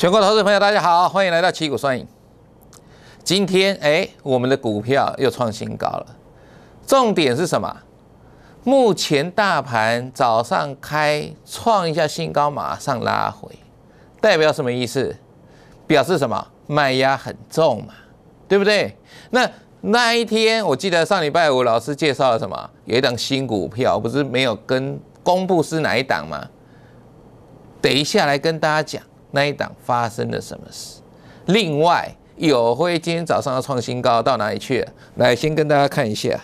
全国投资朋友，大家好，欢迎来到奇股算影。今天哎，我们的股票又创新高了。重点是什么？目前大盘早上开创一下新高，马上拉回，代表什么意思？表示什么？卖压很重嘛，对不对？那那一天，我记得上礼拜五老师介绍了什么？有一档新股票，不是没有跟公布是哪一档吗？等一下来跟大家讲。那一档发生了什么事？另外，友辉今天早上要创新高，到哪里去？来，先跟大家看一下，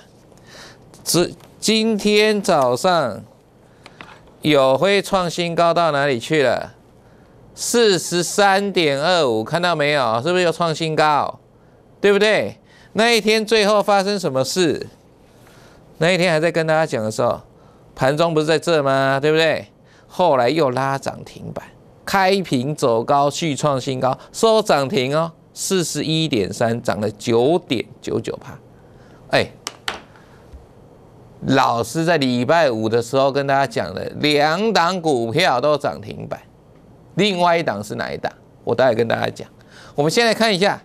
只今天早上友辉创新高到哪里去了？四十三点二五，看到没有？是不是又创新高？对不对？那一天最后发生什么事？那一天还在跟大家讲的时候，盘中不是在这吗？对不对？后来又拉涨停板。开平走高，续创新高，收涨停哦，四十一点三，涨了九点九九帕。哎，老师在礼拜五的时候跟大家讲了，两档股票都涨停板，另外一档是哪一档？我待会跟大家讲。我们先来看一下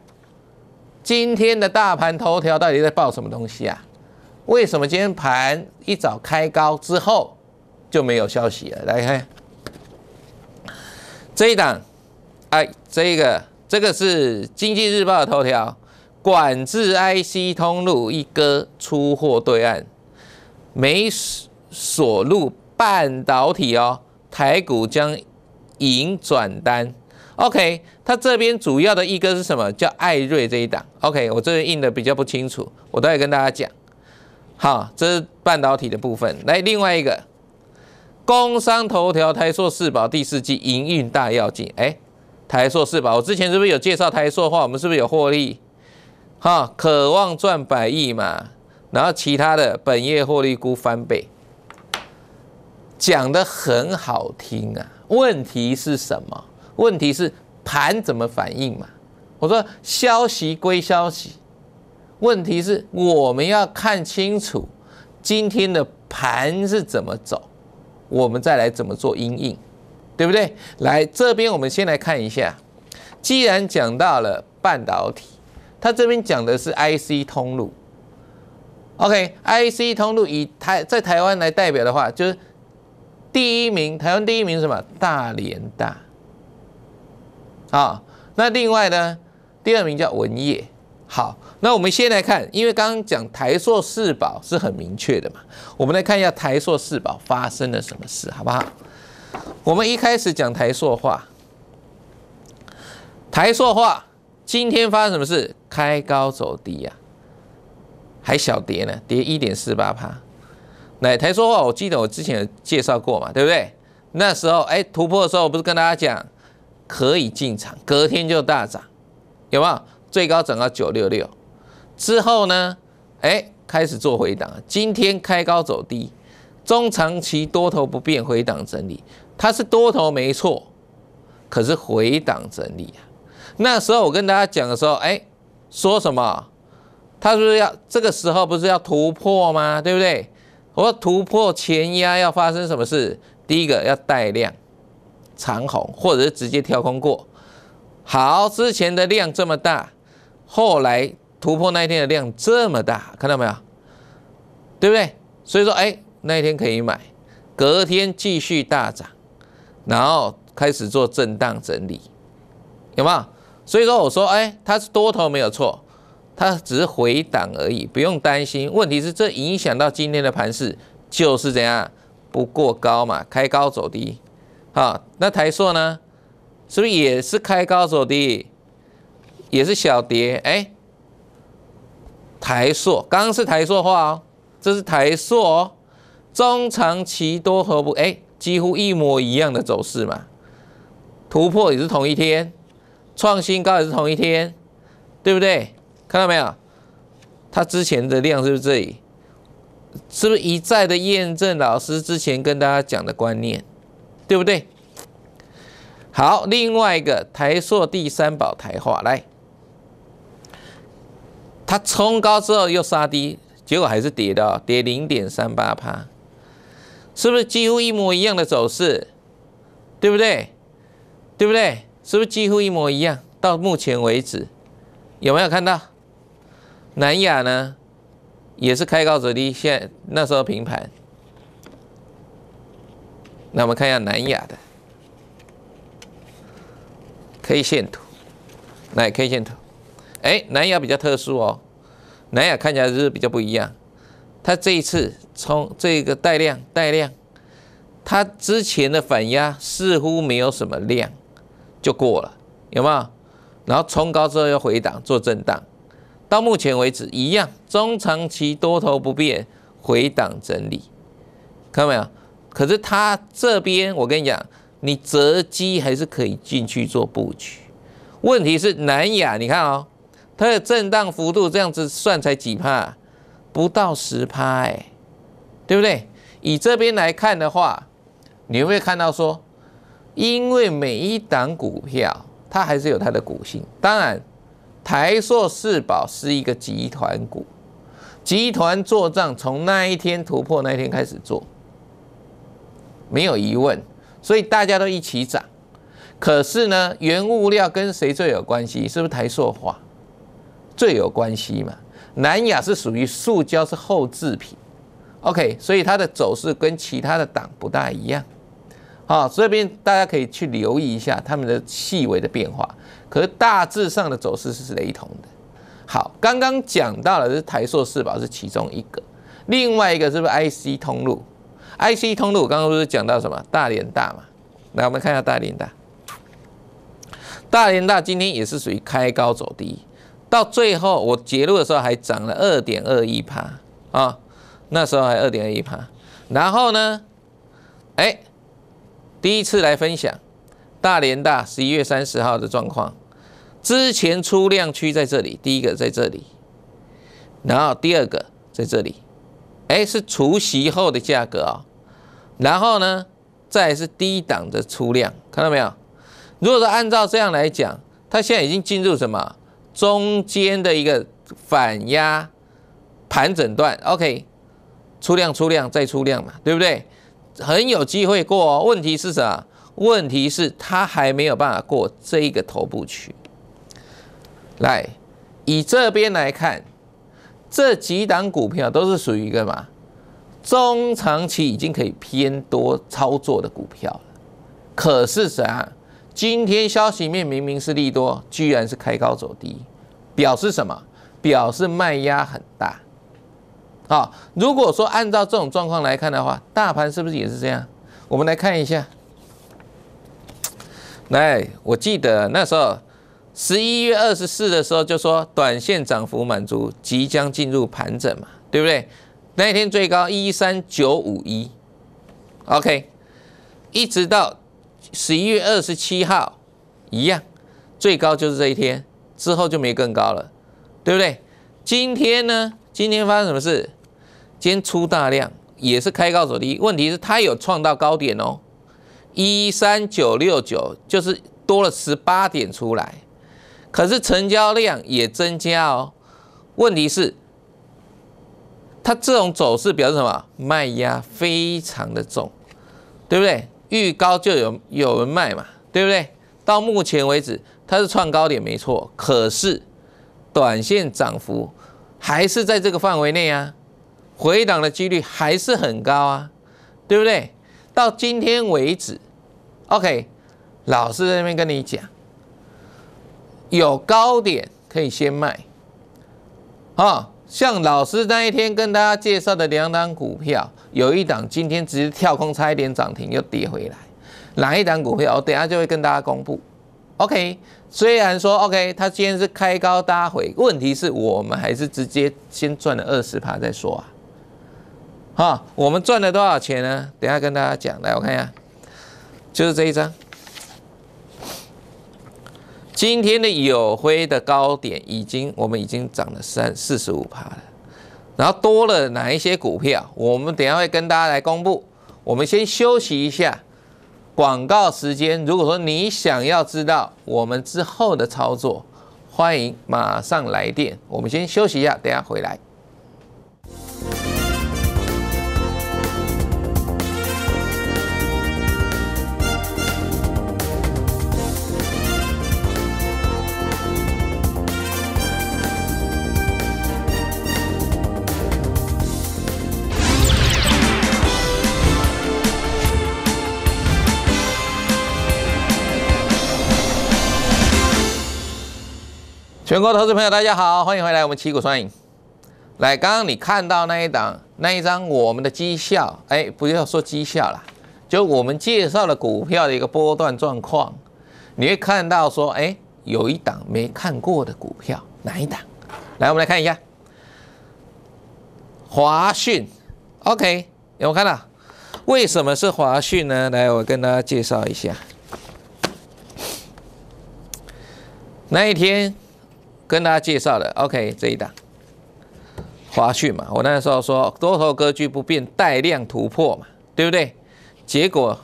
今天的大盘头条到底在报什么东西啊？为什么今天盘一早开高之后就没有消息了？来看。这一档，哎，这一个，这个是《经济日报》的头条，管制 IC 通路一哥出货对岸，美锁路半导体哦，台股将引转单。OK，它这边主要的一哥是什么？叫艾瑞这一档。OK，我这边印的比较不清楚，我待会跟大家讲。好，这是半导体的部分。来，另外一个。工商头条台硕四宝第四季营运大要件，哎，台硕四宝，我之前是不是有介绍台硕的话，我们是不是有获利？哈，渴望赚百亿嘛，然后其他的本业获利估翻倍，讲的很好听啊。问题是什么？问题是盘怎么反应嘛？我说消息归消息，问题是我们要看清楚今天的盘是怎么走。我们再来怎么做阴影，对不对？来这边，我们先来看一下。既然讲到了半导体，它这边讲的是 IC 通路。OK，IC 通路以台在台湾来代表的话，就是第一名，台湾第一名什么？大连大。啊，那另外呢，第二名叫文业。好，那我们先来看，因为刚刚讲台塑四宝是很明确的嘛，我们来看一下台塑四宝发生了什么事，好不好？我们一开始讲台塑化，台塑化今天发生什么事？开高走低呀，还小跌呢，跌一点四八趴。来台塑化？我记得我之前有介绍过嘛，对不对？那时候哎突破的时候，我不是跟大家讲可以进场，隔天就大涨，有没有？最高涨到九六六，之后呢？哎，开始做回档。今天开高走低，中长期多头不变，回档整理。它是多头没错，可是回档整理啊。那时候我跟大家讲的时候，哎，说什么？他说要这个时候不是要突破吗？对不对？我说突破前压要发生什么事？第一个要带量长红，或者是直接跳空过。好，之前的量这么大。后来突破那一天的量这么大，看到没有？对不对？所以说，哎，那一天可以买，隔天继续大涨，然后开始做震荡整理，有没有？所以说我说，哎，它是多头没有错，它只是回档而已，不用担心。问题是这影响到今天的盘势，就是怎样不过高嘛，开高走低。好，那台塑呢？是不是也是开高走低？也是小跌，哎，台塑刚刚是台塑话哦，这是台塑哦，中长期多和不哎几乎一模一样的走势嘛，突破也是同一天，创新高也是同一天，对不对？看到没有？它之前的量是不是这里？是不是一再的验证老师之前跟大家讲的观念，对不对？好，另外一个台塑第三宝台化来。它冲高之后又杀低，结果还是跌的，跌零点三八帕，是不是几乎一模一样的走势？对不对？对不对？是不是几乎一模一样？到目前为止，有没有看到南亚呢？也是开高走低，现那时候平盘。那我们看一下南亚的 K 线图，来 K 线图。哎，南亚比较特殊哦，南亚看起来是比较不一样。它这一次冲这个带量带量，它之前的反压似乎没有什么量就过了，有没有？然后冲高之后又回档做震荡，到目前为止一样，中长期多头不变，回档整理，看到没有？可是它这边我跟你讲，你择机还是可以进去做布局。问题是南亚，你看哦，它的震荡幅度这样子算才几帕，不到十帕哎，对不对？以这边来看的话，你会不会看到说，因为每一档股票它还是有它的股性。当然，台硕四宝是一个集团股，集团做账从那一天突破那一天开始做，没有疑问。所以大家都一起涨。可是呢，原物料跟谁最有关系？是不是台塑化？最有关系嘛？南亚是属于塑胶，是后制品。OK，所以它的走势跟其他的党不大一样。好，这边大家可以去留意一下它们的细微的变化，可是大致上的走势是雷同的。好，刚刚讲到了是台塑、四宝是其中一个，另外一个是不是 IC 通路？IC 通路刚刚不是讲到什么大连大嘛？来，我们看一下大连大。大连大今天也是属于开高走低。到最后我揭露的时候还涨了二点二一趴啊，那时候还二点二一趴。然后呢，哎，第一次来分享大连大十一月三十号的状况，之前出量区在这里，第一个在这里，然后第二个在这里，哎，是除夕后的价格啊。然后呢，再是低档的出量，看到没有？如果说按照这样来讲，它现在已经进入什么？中间的一个反压盘整段，OK，出量出量再出量嘛，对不对？很有机会过，问题是什么？问题是他还没有办法过这一个头部区。来，以这边来看，这几档股票都是属于一个嘛中长期已经可以偏多操作的股票可是啥？今天消息面明明是利多，居然是开高走低，表示什么？表示卖压很大啊！如果说按照这种状况来看的话，大盘是不是也是这样？我们来看一下。来，我记得那时候十一月二十四的时候就说，短线涨幅满足，即将进入盘整嘛，对不对？那一天最高一三九五一，OK，一直到。十一月二十七号，一样，最高就是这一天，之后就没更高了，对不对？今天呢？今天发生什么事？今天出大量，也是开高走低，问题是它有创到高点哦，一三九六九就是多了十八点出来，可是成交量也增加哦。问题是它这种走势表示什么？卖压非常的重，对不对？遇高就有有人卖嘛，对不对？到目前为止，它是创高点没错，可是短线涨幅还是在这个范围内啊，回档的几率还是很高啊，对不对？到今天为止，OK，老师这边跟你讲，有高点可以先卖，啊。像老师那一天跟大家介绍的两档股票，有一档今天直接跳空差一点涨停又跌回来，哪一档股票？我等下就会跟大家公布。OK，虽然说 OK，它今天是开高搭回，问题是我们还是直接先赚了二十趴再说啊。好，我们赚了多少钱呢？等下跟大家讲。来，我看一下，就是这一张。今天的友辉的高点已经，我们已经涨了三四十五趴了。然后多了哪一些股票，我们等下会跟大家来公布。我们先休息一下，广告时间。如果说你想要知道我们之后的操作，欢迎马上来电。我们先休息一下，等下回来。全国投资朋友，大家好，欢迎回来。我们旗鼓双赢来，刚刚你看到那一档那一张我们的绩效，哎，不要说绩效了，就我们介绍了股票的一个波段状况，你会看到说，哎，有一档没看过的股票，哪一档？来，我们来看一下华讯，OK，有没看到？为什么是华讯呢？来，我跟大家介绍一下，那一天。跟大家介绍的，OK，这一档华讯嘛，我那时候说多头格局不变，带量突破嘛，对不对？结果，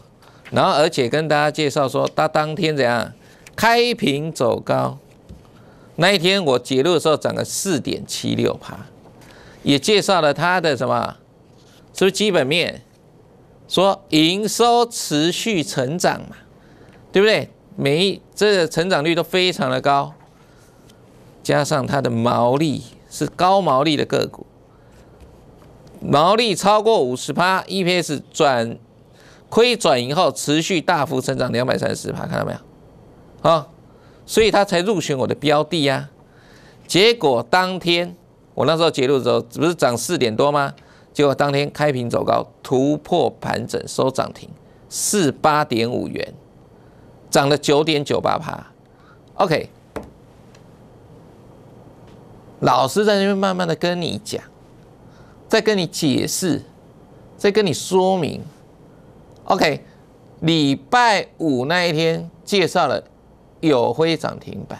然后而且跟大家介绍说，它当天怎样开平走高，那一天我揭露的时候涨了四点七六趴，也介绍了它的什么，是不是基本面？说营收持续成长嘛，对不对？每一这个成长率都非常的高。加上它的毛利是高毛利的个股，毛利超过五十趴 e p s 转亏转盈后持续大幅成长两百三十帕，看到没有？啊，所以他才入选我的标的呀。结果当天我那时候介的之后，不是涨四点多吗？结果当天开平走高，突破盘整，收涨停，四八点五元，涨了九点九八趴。OK。老师在那边慢慢的跟你讲，在跟你解释，在跟你说明。OK，礼拜五那一天介绍了友辉涨停板，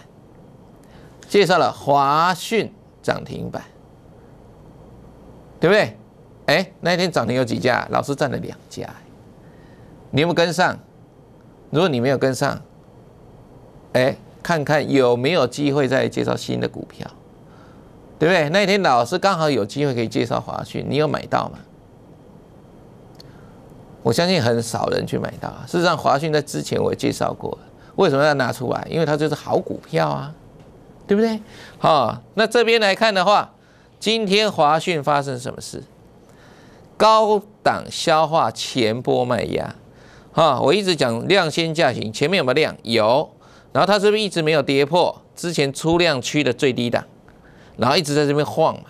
介绍了华讯涨停板，对不对？哎，那一天涨停有几家？老师占了两家，你有没有跟上？如果你没有跟上，哎，看看有没有机会再介绍新的股票。对不对？那一天老师刚好有机会可以介绍华讯，你有买到吗？我相信很少人去买到。事实上，华讯在之前我介绍过为什么要拿出来？因为它就是好股票啊，对不对？好，那这边来看的话，今天华讯发生什么事？高档消化前波卖压，啊，我一直讲量先价行，前面有没有量？有，然后它是不是一直没有跌破之前出量区的最低档？然后一直在这边晃嘛，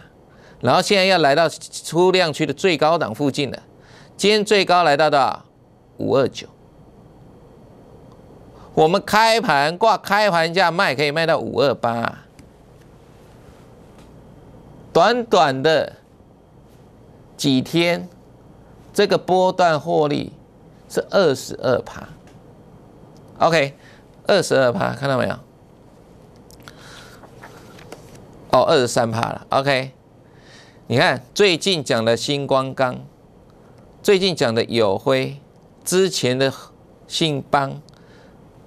然后现在要来到出量区的最高档附近了。今天最高来到到五二九，我们开盘挂开盘价卖可以卖到五二八，短短的几天，这个波段获利是二十二趴，OK，二十二趴，看到没有？哦，二十三趴了，OK。你看最近讲的星光钢，最近讲的友辉，之前的信邦，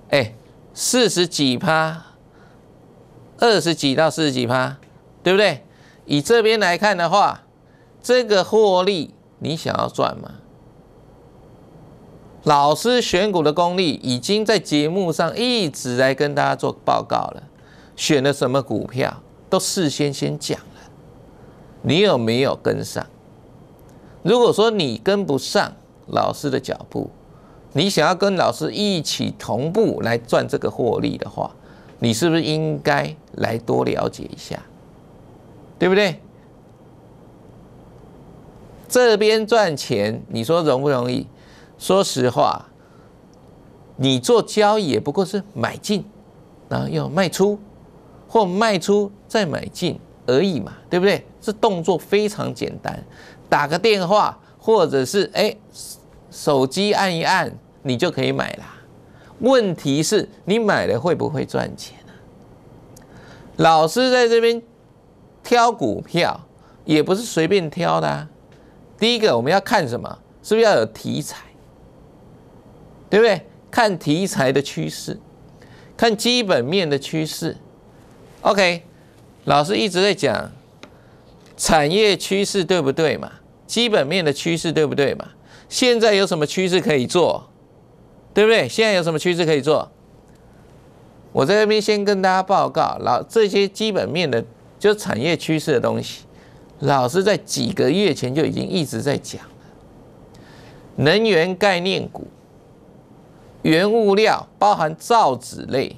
哎，四十几趴，二十几到四十几趴，对不对？以这边来看的话，这个获利你想要赚吗？老师选股的功力已经在节目上一直来跟大家做报告了，选了什么股票？都事先先讲了，你有没有跟上？如果说你跟不上老师的脚步，你想要跟老师一起同步来赚这个获利的话，你是不是应该来多了解一下，对不对？这边赚钱，你说容不容易？说实话，你做交易也不过是买进，然后要卖出。或卖出再买进而已嘛，对不对？这动作非常简单，打个电话或者是哎手机按一按，你就可以买了。问题是，你买了会不会赚钱呢？老师在这边挑股票也不是随便挑的啊。第一个我们要看什么？是不是要有题材？对不对？看题材的趋势，看基本面的趋势。OK，老师一直在讲产业趋势对不对嘛？基本面的趋势对不对嘛？现在有什么趋势可以做，对不对？现在有什么趋势可以做？我在这边先跟大家报告，老这些基本面的就产业趋势的东西，老师在几个月前就已经一直在讲，能源概念股、原物料，包含造纸类、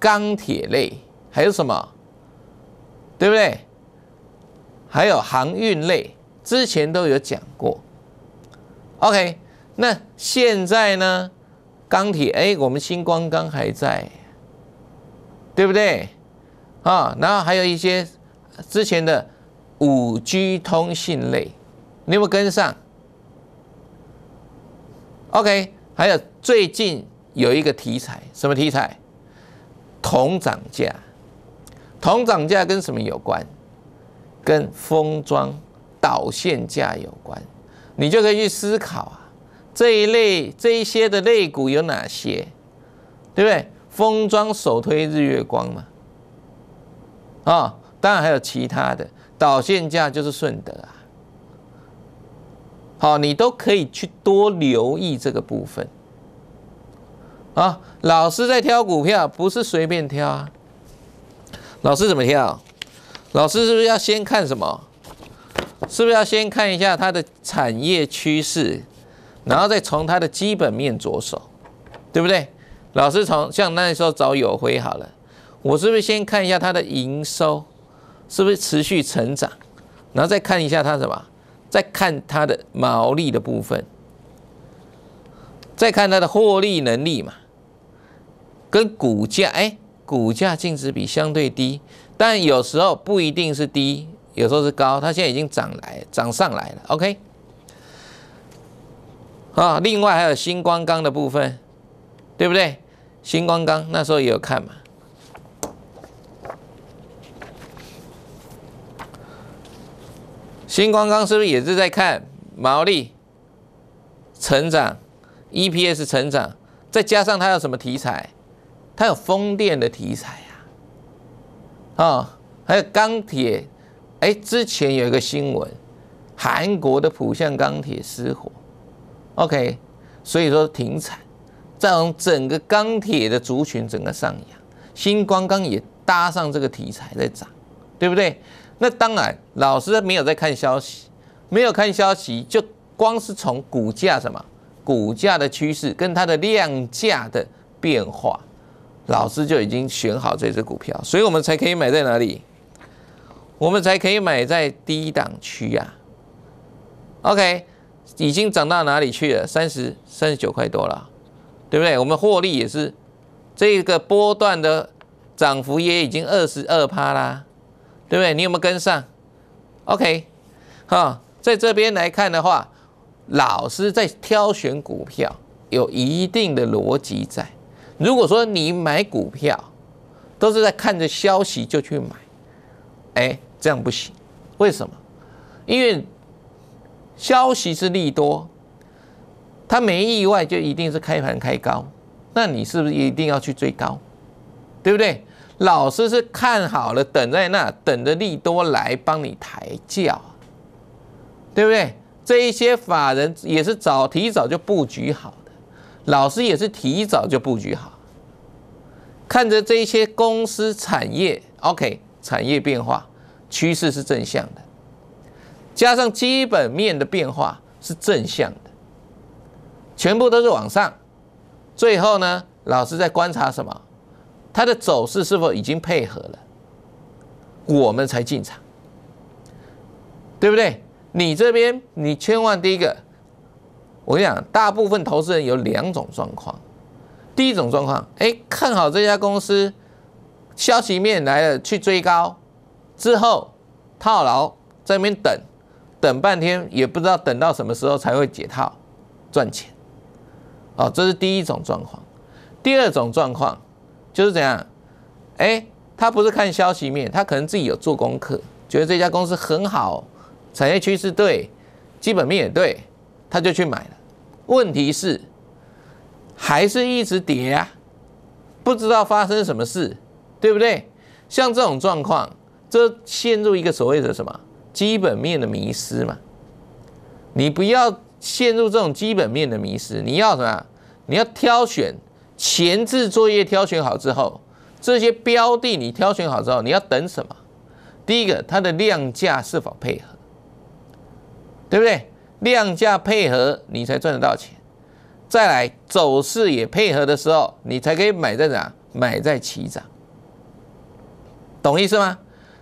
钢铁类。还有什么，对不对？还有航运类，之前都有讲过。OK，那现在呢？钢铁，哎，我们星光钢还在，对不对？啊，然后还有一些之前的五 G 通信类，你有没有跟上？OK，还有最近有一个题材，什么题材？铜涨价。同涨价跟什么有关？跟封装导线价有关，你就可以去思考啊。这一类这一些的类股有哪些？对不对？封装首推日月光嘛，啊，当然还有其他的导线价就是顺德啊。好，你都可以去多留意这个部分。啊，老师在挑股票，不是随便挑啊。老师怎么跳？老师是不是要先看什么？是不是要先看一下它的产业趋势，然后再从它的基本面着手，对不对？老师从像那时候找友辉好了，我是不是先看一下它的营收，是不是持续成长，然后再看一下它什么？再看它的毛利的部分，再看它的获利能力嘛，跟股价哎。股价净值比相对低，但有时候不一定是低，有时候是高。它现在已经涨来涨上来了，OK。啊，另外还有星光钢的部分，对不对？星光钢那时候也有看嘛，星光钢是不是也是在看毛利成长、EPS 成长，再加上它有什么题材？它有风电的题材啊，啊，还有钢铁，哎，之前有一个新闻，韩国的浦项钢铁失火，OK，所以说停产，造成整个钢铁的族群整个上扬，新光钢也搭上这个题材在涨，对不对？那当然，老师没有在看消息，没有看消息，就光是从股价什么，股价的趋势跟它的量价的变化。老师就已经选好这只股票，所以我们才可以买在哪里？我们才可以买在低档区呀。OK，已经涨到哪里去了？三十三十九块多了，对不对？我们获利也是这个波段的涨幅也已经二十二趴啦，对不对？你有没有跟上？OK，好，在这边来看的话，老师在挑选股票有一定的逻辑在。如果说你买股票都是在看着消息就去买，哎，这样不行。为什么？因为消息是利多，它没意外就一定是开盘开高，那你是不是一定要去追高？对不对？老师是看好了，等在那，等着利多来帮你抬轿，对不对？这一些法人也是早提早就布局好。老师也是提早就布局好，看着这些公司产业，OK，产业变化趋势是正向的，加上基本面的变化是正向的，全部都是往上。最后呢，老师在观察什么？它的走势是否已经配合了？我们才进场，对不对？你这边你千万第一个。我跟你讲，大部分投资人有两种状况。第一种状况，哎，看好这家公司，消息面来了，去追高，之后套牢在那边等，等半天也不知道等到什么时候才会解套赚钱。哦，这是第一种状况。第二种状况就是怎样？哎，他不是看消息面，他可能自己有做功课，觉得这家公司很好，产业趋势对，基本面也对。他就去买了，问题是还是一直跌啊？不知道发生什么事，对不对？像这种状况，这陷入一个所谓的什么基本面的迷失嘛。你不要陷入这种基本面的迷失，你要什么？你要挑选前置作业，挑选好之后，这些标的你挑选好之后，你要等什么？第一个，它的量价是否配合，对不对？量价配合，你才赚得到钱。再来，走势也配合的时候，你才可以买在哪？买在起涨，懂意思吗？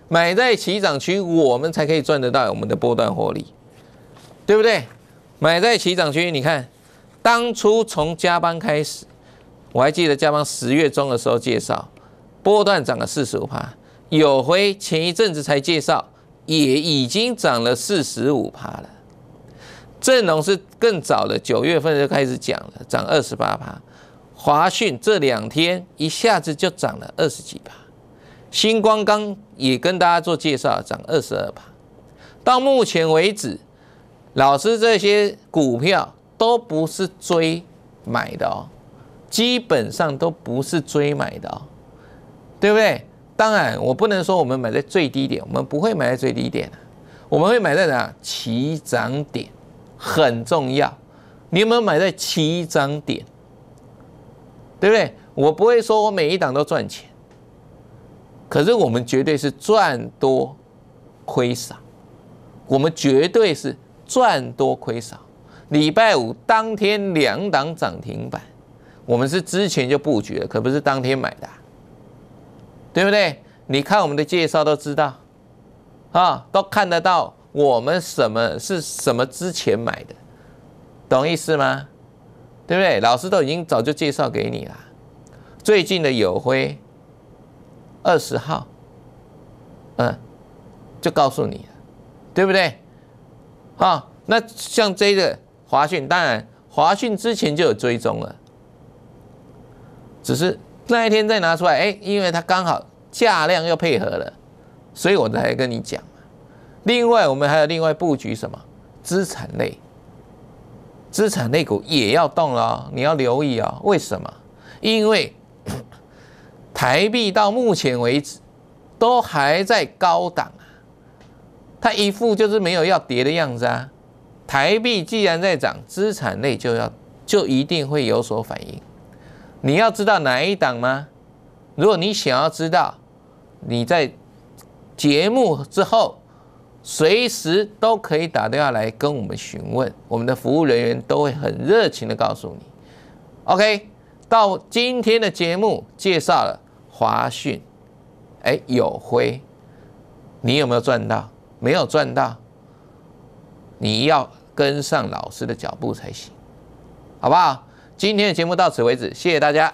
买在起涨区，我们才可以赚得到我们的波段获利，对不对？买在起涨区，你看，当初从加班开始，我还记得加班十月中的时候介绍，波段涨了四十五趴。有回前一阵子才介绍，也已经涨了四十五趴了。正隆是更早的九月份就开始讲了，涨二十八趴。华讯这两天一下子就涨了二十几趴。星光刚也跟大家做介绍，涨二十二趴。到目前为止，老师这些股票都不是追买的哦，基本上都不是追买的哦，对不对？当然，我不能说我们买在最低点，我们不会买在最低点我们会买在哪？起涨点。很重要，你有没有买在起张点？对不对？我不会说我每一档都赚钱，可是我们绝对是赚多亏少，我们绝对是赚多亏少。礼拜五当天两档涨停板，我们是之前就布局了，可不是当天买的，对不对？你看我们的介绍都知道，啊，都看得到。我们什么是什么之前买的，懂意思吗？对不对？老师都已经早就介绍给你了。最近的友辉，二十号，嗯，就告诉你了，对不对？好，那像这个华讯，当然华讯之前就有追踪了，只是那一天再拿出来，哎，因为它刚好价量又配合了，所以我才跟你讲。另外，我们还有另外布局什么？资产类，资产类股也要动了，你要留意啊！为什么？因为 台币到目前为止都还在高档啊，它一副就是没有要跌的样子啊。台币既然在涨，资产类就要就一定会有所反应。你要知道哪一档吗？如果你想要知道，你在节目之后。随时都可以打电话来跟我们询问，我们的服务人员都会很热情的告诉你。OK，到今天的节目介绍了华讯，哎，有辉，你有没有赚到？没有赚到，你要跟上老师的脚步才行，好不好？今天的节目到此为止，谢谢大家。